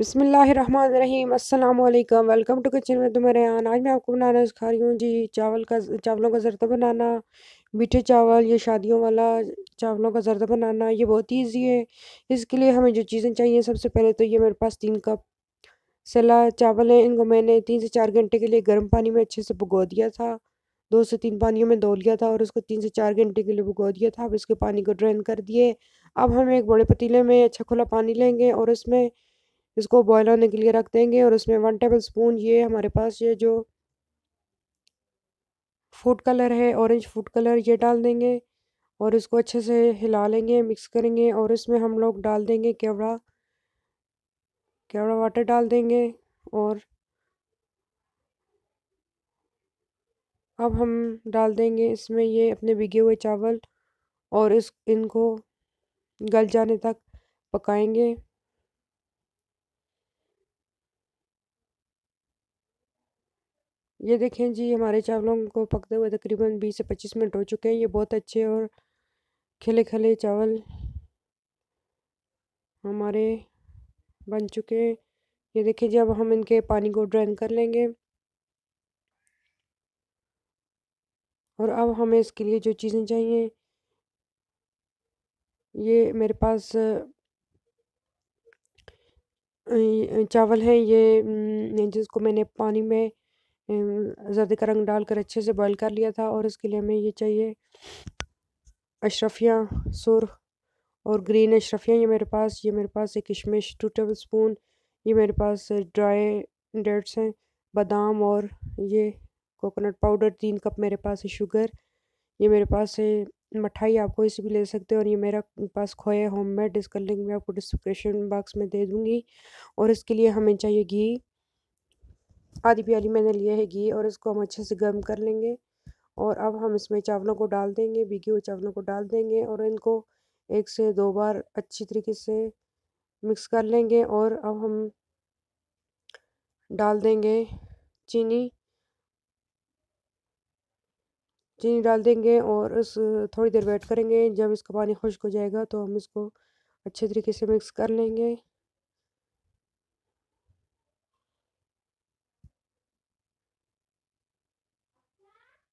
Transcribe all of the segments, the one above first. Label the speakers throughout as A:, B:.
A: अस्सलाम वालेकुम welcome to kitchen में तुम्हारे रेहान आज मैं आपको बनाना सिखा रही हूँ जी चावल का चावलों का जरदा बनाना मीठे चावल या शादियों वाला चावलों का जरदा बनाना ये बहुत ही ईजी है इसके लिए हमें जो चीज़ें चाहिए सबसे पहले तो ये मेरे पास तीन कप सला चावल हैं इनको मैंने तीन से चार घंटे के लिए गर्म पानी में अच्छे से भुगो दिया था दो से तीन पानियों में धो लिया था और उसको तीन से चार घंटे के लिए भुगो दिया था अब इसके पानी को ड्रेन कर दिए अब हम एक बड़े पतीले में अच्छा खुला पानी लेंगे और उसमें इसको बॉयल होने के लिए रख देंगे और उसमें वन टेबल स्पून ये हमारे पास ये जो फूड कलर है ऑरेंज फूड कलर ये डाल देंगे और इसको अच्छे से हिला लेंगे मिक्स करेंगे और इसमें हम लोग डाल देंगे केवड़ा केवड़ा वाटर डाल देंगे और अब हम डाल देंगे इसमें ये अपने भिगे हुए चावल और इस इनको गल जाने तक पकाएंगे ये देखें जी हमारे चावलों को पकते हुए तकरीबन बीस से पच्चीस मिनट हो चुके हैं ये बहुत अच्छे और खिले खिले चावल हमारे बन चुके हैं ये देखें जी अब हम इनके पानी को ड्रेन कर लेंगे और अब हमें इसके लिए जो चीज़ें चाहिए ये मेरे पास चावल हैं ये जिसको मैंने पानी में अम, का रंग डालकर अच्छे से बॉईल कर लिया था और इसके लिए हमें ये चाहिए अशरफिया सुरख और ग्रीन अशरफिया ये मेरे पास ये मेरे पास एक किशमिश टू टेबल स्पून ये मेरे पास ड्राई डेट्स हैं बादाम और ये कोकोनट पाउडर तीन कप मेरे पास है शुगर ये मेरे पास है मिठाई आप कोई सी भी ले सकते हो और ये मेरा पास खोया होम मेड इसका लिंक मैं आपको डिस्क्रिप्शन बॉक्स में दे दूँगी और इसके लिए हमें चाहिए घी आधी प्याली मैंने लिया है घी और इसको हम अच्छे से गर्म कर लेंगे और अब हम इसमें चावलों को डाल देंगे भीगे हुए चावलों को डाल देंगे और इनको एक से दो बार अच्छी तरीके से मिक्स कर लेंगे और अब हम डाल देंगे चीनी चीनी डाल देंगे और इस थोड़ी देर वेट करेंगे जब इसका पानी खुश्क हो जाएगा तो हम इसको अच्छे तरीके से मिक्स कर लेंगे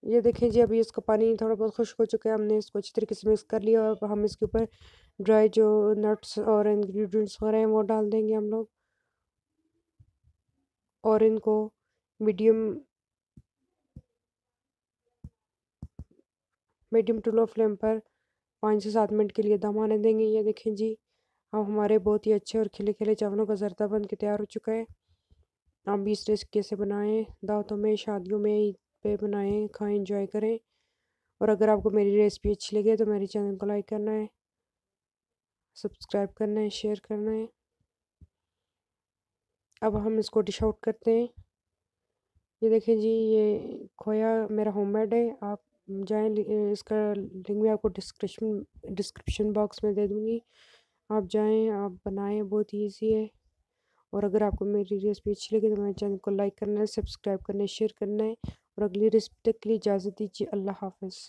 A: ये देखें जी अभी इसका पानी थोड़ा बहुत खुश्क हो चुका है हमने इसको अच्छी तरीके से मिक्स कर लिया और हम इसके ऊपर ड्राई जो नट्स और इंग्रेडिएंट्स वगैरह हैं वो डाल देंगे हम लोग और इनको medium medium to low flame पर पाँच से सात मिनट के लिए दम आने देंगे ये देखें जी अब हमारे बहुत ही अच्छे और खिले खिले चावलों का जरदा बन के तैयार हो चुका है हम भी इस रेसिपी से बनाएं दावतों में शादियों में पे बनाएं खाएं इंजॉय करें और अगर आपको मेरी रेसिपी अच्छी लगे तो मेरे चैनल को लाइक करना है सब्सक्राइब करना है शेयर करना है अब हम इसको डिश आउट करते हैं ये देखें जी ये खोया मेरा होममेड है आप जाएं इसका लिंक मैं आपको डिस्क्रिप्शन डिस्क्रिप्शन बॉक्स में दे दूँगी आप जाएं आप बनाएं बहुत ईजी है और अगर आपको मेरी रेसिपी अच्छी लगी तो मेरे चैनल को लाइक करना है सब्सक्राइब करना है शेयर करना है और अगली रिस्प के लिए इजाज़त दीजिए अल्लाह हाफिज़